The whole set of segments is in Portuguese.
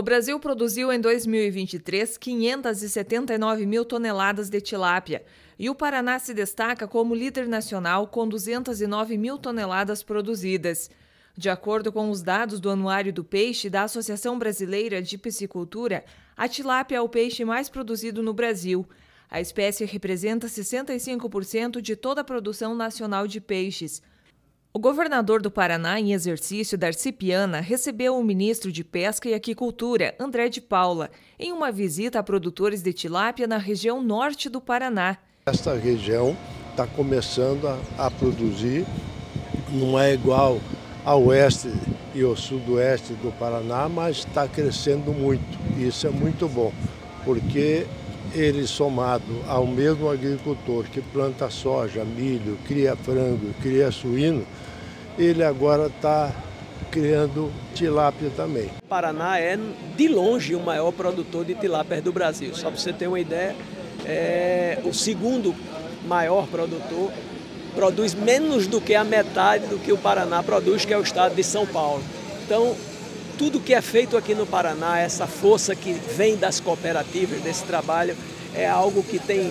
O Brasil produziu em 2023 579 mil toneladas de tilápia e o Paraná se destaca como líder nacional com 209 mil toneladas produzidas. De acordo com os dados do Anuário do Peixe da Associação Brasileira de Piscicultura, a tilápia é o peixe mais produzido no Brasil. A espécie representa 65% de toda a produção nacional de peixes. O governador do Paraná em exercício, Darcy Piana, recebeu o ministro de Pesca e Aquicultura, André de Paula, em uma visita a produtores de tilápia na região norte do Paraná. Esta região está começando a, a, produzir, não é igual ao oeste e ao sudoeste do Paraná, mas está crescendo muito. Isso é muito bom, porque ele somado ao mesmo agricultor que planta soja, milho, cria frango, cria suíno, ele agora está criando tilápia também. Paraná é, de longe, o maior produtor de tilápia do Brasil. Só para você ter uma ideia, é o segundo maior produtor produz menos do que a metade do que o Paraná produz, que é o estado de São Paulo. Então, tudo que é feito aqui no Paraná, essa força que vem das cooperativas, desse trabalho, é algo que tem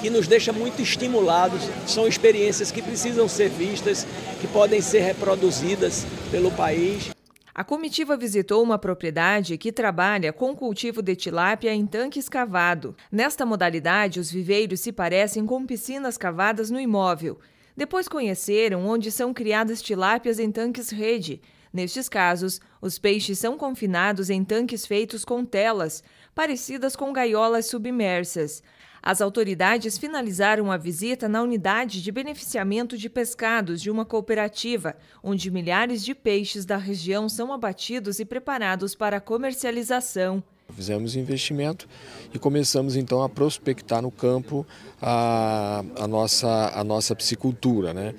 que nos deixa muito estimulados. São experiências que precisam ser vistas, que podem ser reproduzidas pelo país. A comitiva visitou uma propriedade que trabalha com cultivo de tilápia em tanque escavado. Nesta modalidade, os viveiros se parecem com piscinas cavadas no imóvel. Depois conheceram onde são criadas tilápias em tanques rede Nestes casos, os peixes são confinados em tanques feitos com telas, parecidas com gaiolas submersas. As autoridades finalizaram a visita na unidade de beneficiamento de pescados de uma cooperativa, onde milhares de peixes da região são abatidos e preparados para comercialização. Fizemos investimento e começamos então a prospectar no campo a, a nossa, a nossa psicultura, né?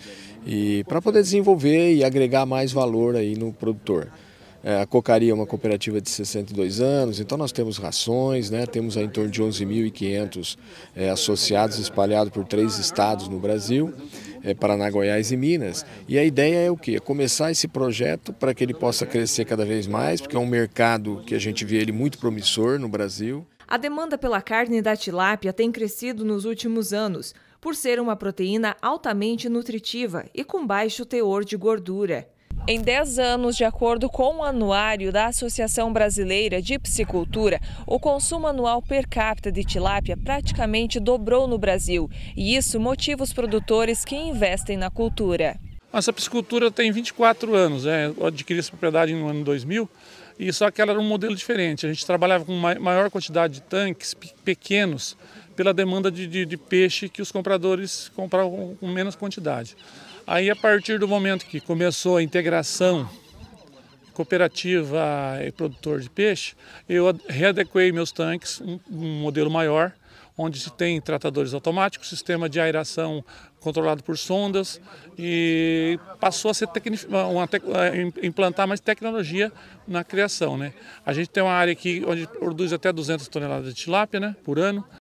E para poder desenvolver e agregar mais valor aí no produtor. É, a Cocaria é uma cooperativa de 62 anos, então nós temos rações, né? temos em torno de 11.500 é, associados espalhados por três estados no Brasil é, Paraná, Goiás e Minas. E a ideia é o quê? Começar esse projeto para que ele possa crescer cada vez mais, porque é um mercado que a gente vê ele muito promissor no Brasil. A demanda pela carne da tilápia tem crescido nos últimos anos, por ser uma proteína altamente nutritiva e com baixo teor de gordura. Em 10 anos, de acordo com o anuário da Associação Brasileira de Psicultura, o consumo anual per capita de tilápia praticamente dobrou no Brasil. E isso motiva os produtores que investem na cultura. Essa piscicultura tem 24 anos, né? eu adquiri essa propriedade no ano 2000 e só que ela era um modelo diferente. A gente trabalhava com maior quantidade de tanques pequenos pela demanda de, de, de peixe que os compradores compravam com menos quantidade. Aí, a partir do momento que começou a integração cooperativa e produtor de peixe, eu readequei meus tanques, um, um modelo maior, onde se tem tratadores automáticos, sistema de aeração controlado por sondas e passou a ser uma eh, implantar mais tecnologia na criação. Né? A gente tem uma área aqui onde produz até 200 toneladas de tilápia né, por ano.